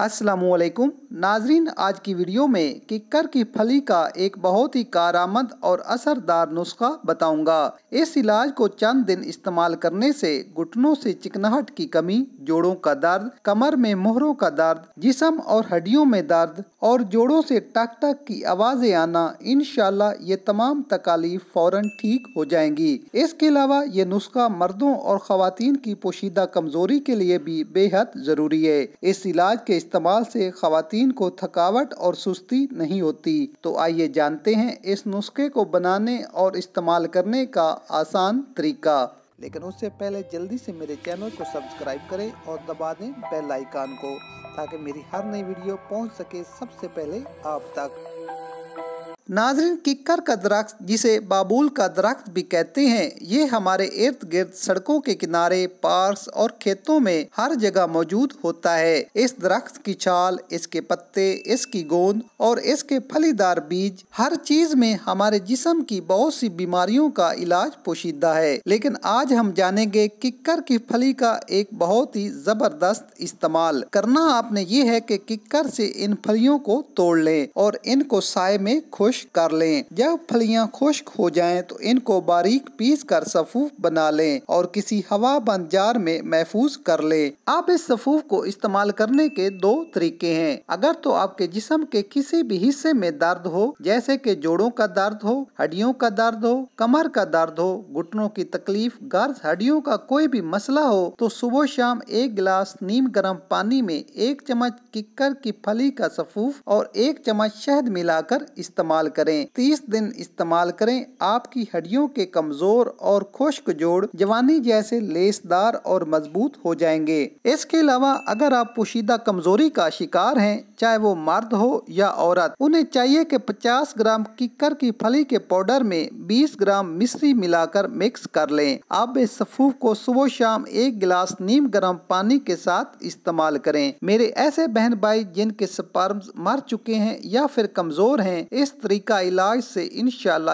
वालेकुम नाजरीन आज की वीडियो में किक्कर की फली का एक बहुत ही कारामद और असरदार नुस्खा बताऊंगा इस इलाज को चंद दिन इस्तेमाल करने से घुटनों से चिकनाहट की कमी जोड़ों का दर्द कमर में मोहरों का दर्द जिसम और हड्डियों में दर्द और जोड़ों से टक टक की आवाज़ें आना इन ये तमाम तकालीफ फौरन ठीक हो जाएंगी इसके अलावा ये नुस्खा मर्दों और खातन की पोशीदा कमजोरी के लिए भी बेहद ज़रूरी है इस इलाज के इस्तेमाल से खातन को थकावट और सुस्ती नहीं होती तो आइए जानते हैं इस नुस्खे को बनाने और इस्तेमाल करने का आसान तरीका लेकिन उससे पहले जल्दी से मेरे चैनल को सब्सक्राइब करें और दबा दें बेल आइकान को ताकि मेरी हर नई वीडियो पहुंच सके सबसे पहले आप तक नाजरीन किक्कर का दरख्त जिसे बाबुल का दरख्त भी कहते हैं ये हमारे इर्द गिर्द सड़कों के किनारे पार्क और खेतों में हर जगह मौजूद होता है इस दरख्त की छाल इसके पत्ते इसकी गोंद और इसके फलीदार बीज हर चीज में हमारे जिसम की बहुत सी बीमारियों का इलाज पोशीदा है लेकिन आज हम जानेंगे किक्कर की फली का एक बहुत ही जबरदस्त इस्तेमाल करना आपने ये है की किक्कर से इन फलियों को तोड़ ले और इनको साय में खुश खुश्क कर लें जब फलियां खुश्क हो जाएं तो इनको बारीक पीस कर सफूफ बना लें और किसी हवा बंद जार में महफूज कर लें आप इस सफूफ को इस्तेमाल करने के दो तरीके हैं अगर तो आपके जिसम के किसी भी हिस्से में दर्द हो जैसे कि जोड़ों का दर्द हो हड्डियों का दर्द हो कमर का दर्द हो घुटनों की तकलीफ गर्द हड्डियों का कोई भी मसला हो तो सुबह शाम एक गिलास नीम गर्म पानी में एक चम्मच किक्कर की फली का सफूफ और एक चम्मच शहद मिलाकर इस्तेमाल करें तीस दिन इस्तेमाल करें आपकी हड्डियों के कमजोर और खुश्क जोड़ जवानी जैसे लेसदार और मजबूत हो जाएंगे इसके अलावा अगर आप पोशीदा कमजोरी का शिकार हैं चाहे वो मर्द हो या औरत उन्हें चाहिए कि 50 ग्राम किकर की फली के पाउडर में 20 ग्राम मिश्री मिलाकर मिक्स कर लें आप इस सफूफ को सुबह शाम एक गिलास नीम गर्म पानी के साथ इस्तेमाल करें मेरे ऐसे बहन भाई जिनके स्पर्म्स मर चुके हैं या फिर कमजोर हैं इस तरीके तरीका इलाज से इन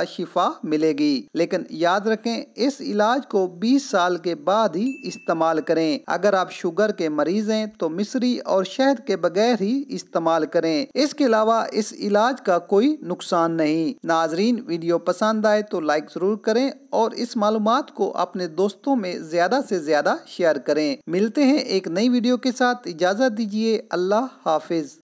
शिफा मिलेगी लेकिन याद रखें इस इलाज को 20 साल के बाद ही इस्तेमाल करें अगर आप शुगर के मरीज हैं तो मिश्री और शहद के बगैर ही इस्तेमाल करें इसके अलावा इस इलाज का कोई नुकसान नहीं नाजरीन वीडियो पसंद आए तो लाइक जरूर करें और इस मालूम को अपने दोस्तों में ज्यादा से ज्यादा शेयर करें मिलते हैं एक नई वीडियो के साथ इजाजत दीजिए अल्लाह हाफिज